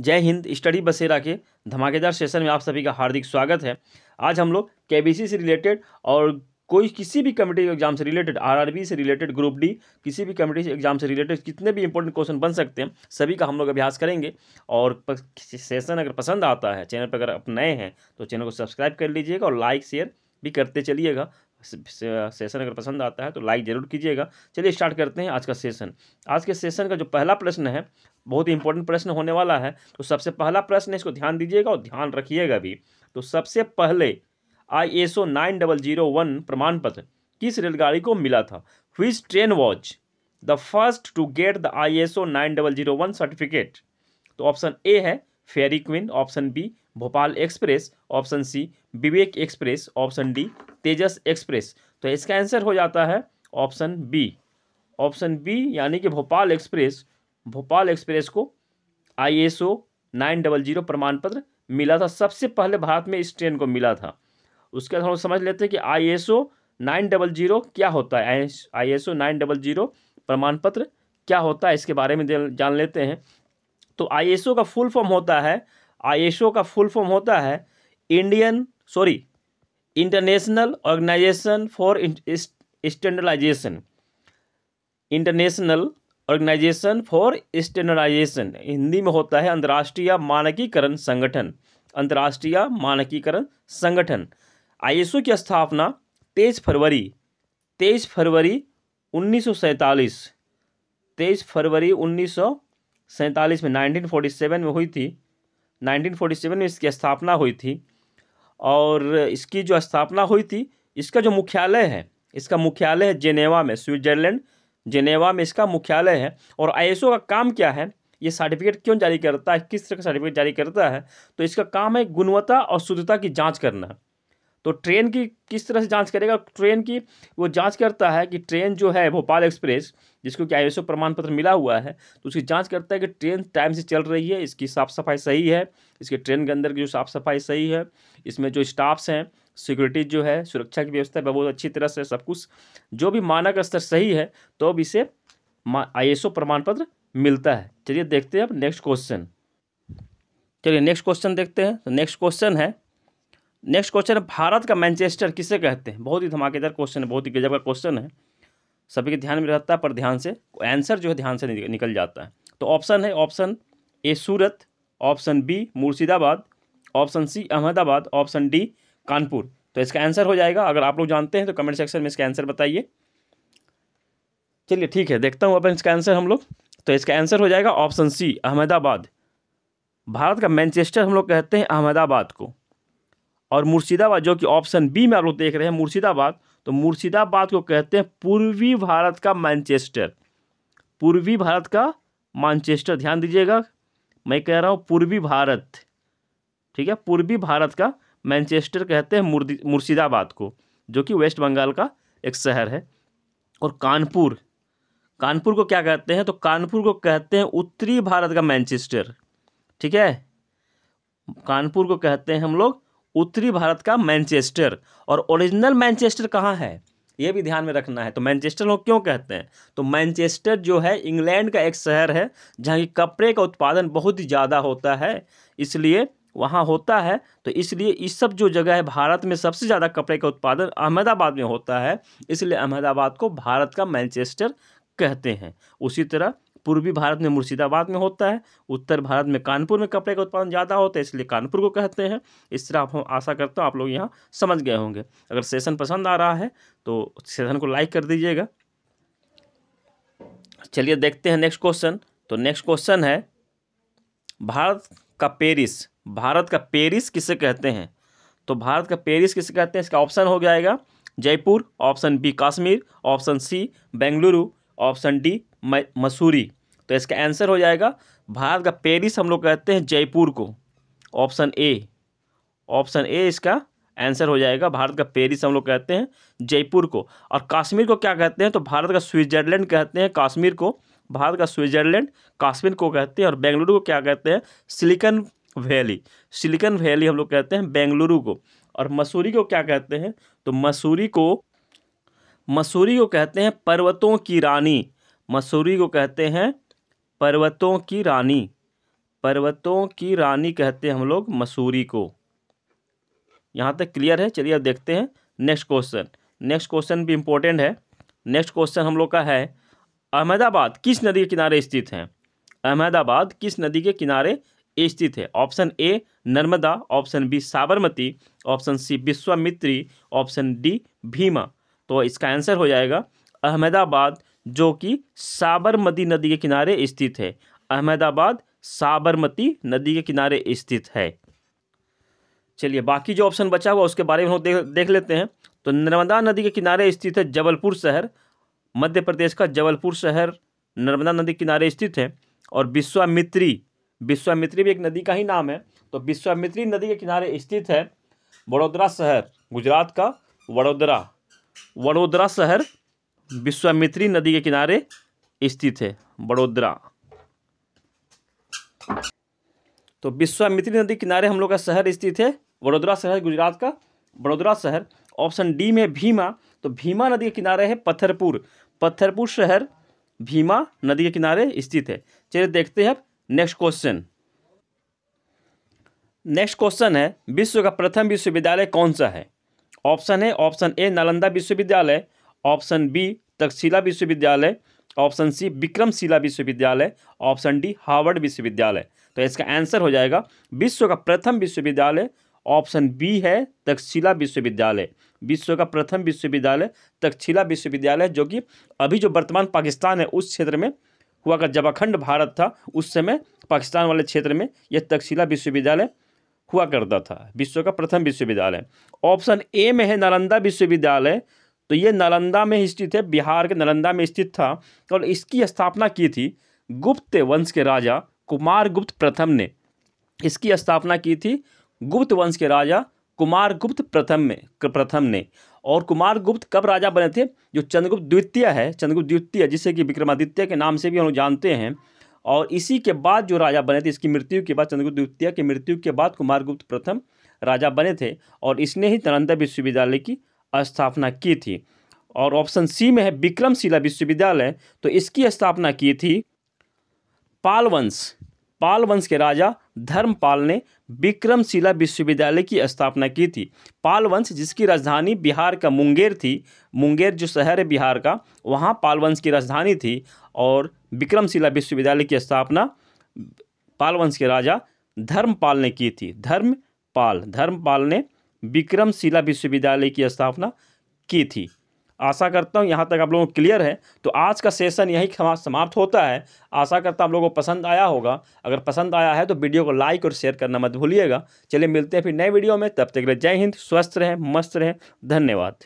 जय हिंद स्टडी बसेरा के धमाकेदार सेशन में आप सभी का हार्दिक स्वागत है आज हम लोग के से रिलेटेड और कोई किसी भी कमेटी एग्जाम से रिलेटेड आरआरबी से रिलेटेड ग्रुप डी किसी भी कमेटी एग्जाम से रिलेटेड कितने भी इंपॉर्टेंट क्वेश्चन बन सकते हैं सभी का हम लोग अभ्यास करेंगे और सेशन अगर पसंद आता है चैनल पर अगर आप नए हैं तो चैनल को सब्सक्राइब कर लीजिएगा और लाइक शेयर भी करते चलिएगा सेशन अगर पसंद आता है तो लाइक ज़रूर कीजिएगा चलिए स्टार्ट करते हैं आज का सेशन आज के सेशन का जो पहला प्रश्न है बहुत ही इंपॉर्टेंट प्रश्न होने वाला है तो सबसे पहला प्रश्न है इसको ध्यान दीजिएगा और ध्यान रखिएगा भी तो सबसे पहले I S O nine double zero one प्रमाण पत्र किस रेलगाड़ी को मिला था who's train watch the first to get the I S O nine double zero one certificate तो ऑप्शन ए है Fairy Queen option B Bhopal express option C Vivek express option D Tejas express तो इसका आंसर हो जाता है ऑप्शन बी ऑप्शन बी यानी कि Bhopal express Bhopal express को I S O nine double zero प्रमाण पत्र मिला था सबसे पहले भारत में इस ट्रेन को मिला था उसके बाद हम समझ लेते हैं कि I S O nine double zero क्या होता है I S O nine double zero प्रमाण पत्र क्या होता है इसके बारे में जान लेते हैं तो आई एस ओ का फुल फॉर्म होता है आईएसओ का फुल फॉर्म होता है Indian sorry international organisation for standardisation international organisation for standardisation Hindi में होता है अंतर्राष्ट्रीय मानकीकरण संगठन अंतर्राष्ट्रीय मानकीकरण संगठन आईएसओ की स्थापना तेईस फरवरी तेईस फरवरी उन्नीस सौ तेईस फरवरी उन्नीस सौ में 1947 में हुई थी 1947 में इसकी स्थापना हुई थी और इसकी जो स्थापना हुई थी इसका जो मुख्यालय है इसका मुख्यालय है जेनेवा में स्विट्जरलैंड जेनेवा में इसका मुख्यालय है और आई का काम क्या है ये सर्टिफिकेट क्यों जारी करता है किस तरह का सर्टिफिकेट जारी करता है तो इसका काम है गुणवत्ता और शुद्धता की जाँच करना तो ट्रेन की किस तरह से जांच करेगा ट्रेन की वो जांच करता है कि ट्रेन जो है भोपाल एक्सप्रेस जिसको कि आई प्रमाण पत्र मिला हुआ है तो उसकी जांच करता है कि ट्रेन टाइम से चल रही है इसकी साफ़ सफाई सही है इसके ट्रेन के अंदर की जो साफ़ सफाई सही है इसमें जो स्टाफ्स हैं सिक्योरिटी जो है सुरक्षा की व्यवस्था बहुत अच्छी तरह से सब कुछ जो भी मानक स्तर सही है तो अब इसे आई प्रमाण पत्र मिलता है चलिए देखते हैं अब नेक्स्ट क्वेश्चन चलिए नेक्स्ट क्वेश्चन देखते हैं तो नेक्स्ट क्वेश्चन है नेक्स्ट क्वेश्चन है भारत का मैनचेस्टर किसे कहते हैं बहुत ही धमाकेदार क्वेश्चन है बहुत ही गजब का क्वेश्चन है सभी के ध्यान में रहता है पर ध्यान से आंसर जो है ध्यान से निकल जाता है तो ऑप्शन है option A Surat option B Murshidabad option C Ahmedabad option D Kanpur तो इसका आंसर हो जाएगा अगर आप लोग जानते हैं तो कमेंट सेक्शन में इसका आंसर बताइए चलिए ठीक है देखता हूँ अपन इसका आंसर हम लोग तो इसका आंसर हो जाएगा ऑप्शन सी अहमदाबाद भारत का मैनचेस्टर हम लोग कहते हैं अहमदाबाद को और मुर्शिदाबाद जो कि ऑप्शन बी में आप लोग देख रहे हैं मुर्शिदाबाद तो मुर्शिदाबाद को कहते हैं पूर्वी भारत का मैनचेस्टर पूर्वी भारत का मानचेस्टर ध्यान दीजिएगा मैं कह रहा हूँ पूर्वी भारत ठीक है पूर्वी भारत का मैनचेस्टर कहते हैं मुर्शिदाबाद को जो कि वेस्ट बंगाल का एक शहर है और कानपुर कानपुर को क्या कहते हैं तो कानपुर को कहते हैं उत्तरी भारत का मैनचेस्टर ठीक है कानपुर को कहते हैं हम लोग उत्तरी भारत का मैनचेस्टर और ओरिजिनल मैनचेस्टर कहाँ है ये भी ध्यान में रखना है तो मैनचेस्टर लोग क्यों कहते हैं तो मैनचेस्टर जो है इंग्लैंड का एक शहर है जहाँ की कपड़े का उत्पादन बहुत ही ज़्यादा होता है इसलिए वहाँ होता है तो इसलिए इस सब जो जगह है भारत में सबसे ज़्यादा कपड़े का उत्पादन अहमदाबाद में होता है इसलिए अहमदाबाद को भारत का मैनचेस्टर कहते हैं उसी तरह पूर्वी भारत में मुर्शिदाबाद में होता है उत्तर भारत में कानपुर में कपड़े का उत्पादन ज़्यादा होता है इसलिए कानपुर को कहते हैं इस तरह आप आशा करता हूँ आप लोग यहाँ समझ गए होंगे अगर सेशन पसंद आ रहा है तो सेशन को लाइक कर दीजिएगा चलिए देखते हैं नेक्स्ट क्वेश्चन तो नेक्स्ट क्वेश्चन है भारत का पेरिस भारत का पेरिस किसे कहते हैं तो भारत का पेरिस किसे कहते हैं इसका ऑप्शन हो जाएगा Jaipur option B Kashmir option C Bengaluru option D Mussoorie तो इसका आंसर हो जाएगा भारत का पेरिस हम लोग कहते हैं जयपुर को ऑप्शन ए ऑप्शन ए इसका आंसर हो जाएगा भारत का पेरिस हम लोग कहते हैं जयपुर को और कश्मीर को क्या कहते हैं तो भारत का स्विट्जरलैंड कहते हैं कश्मीर को भारत का स्विट्जरलैंड कश्मीर को कहते हैं और बेंगलुरु को क्या कहते हैं सिलिकन वैली सिलिकन वैली हम लोग कहते हैं बेंगलुरु को और मसूरी को क्या कहते हैं तो मसूरी को मसूरी को कहते हैं पर्वतों की रानी मसूरी को कहते हैं पर्वतों की रानी पर्वतों की रानी कहते हैं हम लोग मसूरी को यहाँ तक क्लियर है चलिए अब देखते हैं नेक्स्ट क्वेश्चन नेक्स्ट क्वेश्चन भी इम्पोर्टेंट है नेक्स्ट क्वेश्चन हम लोग का है अहमदाबाद किस नदी के किनारे स्थित है अहमदाबाद किस नदी के किनारे स्थित है option A Narmada option B Sabarmati option C Vishwamitri option D Bhima तो इसका आंसर हो जाएगा अहमदाबाद जो कि साबरमती नदी के किनारे स्थित है अहमदाबाद साबरमती नदी के किनारे स्थित है चलिए बाकी जो ऑप्शन बचा हुआ उसके बारे में हम देख देख लेते हैं तो नर्मदा नदी के किनारे स्थित है जबलपुर शहर मध्य प्रदेश का जबलपुर शहर नर्मदा नदी के किनारे स्थित है और विश्वामित्री विश्वामित्री भी एक नदी का ही नाम है तो विश्वामित्री नदी के किनारे स्थित है वडोदरा शहर गुजरात का वडोदरा वडोदरा शहर विश्वामित्री नदी के किनारे स्थित है वडोदरा तो विश्वामित्री नदी किनारे हम लोग का शहर स्थित है वडोदरा शहर गुजरात का वडोदरा शहर ऑप्शन डी में भीमा तो भीमा नदी के किनारे है पत्थरपुर पत्थरपुर शहर भीमा नदी के किनारे स्थित है चलिए देखते हैं नेक्स्ट क्वेश्चन नेक्स्ट क्वेश्चन है विश्व का प्रथम विश्वविद्यालय कौन सा है ऑप्शन है ऑप्शन ए नालंदा विश्वविद्यालय ऑप्शन बी तकशिला विश्वविद्यालय ऑप्शन सी विक्रमशिला विश्वविद्यालय ऑप्शन डी हार्वर्ड विश्वविद्यालय तो इसका आंसर हो जाएगा विश्व का प्रथम विश्वविद्यालय ऑप्शन बी है तक्षशिला विश्वविद्यालय विश्व का प्रथम विश्वविद्यालय तक्षशिला विश्वविद्यालय जो कि अभी जो वर्तमान पाकिस्तान है उस क्षेत्र में हुआ का जब अखंड भारत था उस समय पाकिस्तान वाले क्षेत्र में यह तक्षशिला विश्वविद्यालय हुआ करता था विश्व का प्रथम विश्वविद्यालय ऑप्शन ए में है नालंदा विश्वविद्यालय तो ये नालंदा में स्थित है बिहार के नालंदा में स्थित था और इसकी स्थापना की थी गुप्त वंश के राजा कुमार गुप्त प्रथम ने इसकी स्थापना की थी गुप्त वंश के राजा कुमार गुप्त प्रथम में प्रथम ने और कुमार गुप्त कब राजा बने थे जो चंद्रगुप्त द्वितीय है चंद्रगुप्त द्वितीय जिसे कि विक्रमादित्य के नाम से भी हम जानते हैं और इसी के बाद जो राजा बने थे इसकी मृत्यु के बाद चंद्रगुप्त द्वितीय की मृत्यु के बाद कुमारगुप्त प्रथम राजा बने थे और इसने ही नालंदा विश्वविद्यालय की स्थापना की थी और ऑप्शन सी में है विक्रमशिला विश्वविद्यालय तो इसकी स्थापना की थी पालवंश पालवंश के राजा धर्मपाल ने विक्रमशिला विश्वविद्यालय की स्थापना की थी पाल वंश जिसकी राजधानी बिहार का मुंगेर थी मुंगेर जो शहर है बिहार का वहाँ पाल वंश की राजधानी थी और विक्रमशिला विश्वविद्यालय की स्थापना पाल वंश के राजा धर्मपाल ने की थी धर्मपाल धर्मपाल ने विक्रमशिला विश्वविद्यालय की स्थापना की थी आशा करता हूँ यहाँ तक आप लोगों को क्लियर है तो आज का सेशन यही समाप्त होता है आशा करता हूँ आप लोगों को पसंद आया होगा अगर पसंद आया है तो वीडियो को लाइक और शेयर करना मत भूलिएगा चलिए मिलते हैं फिर नए वीडियो में तब तक जय हिंद स्वस्थ रहें मस्त रहें धन्यवाद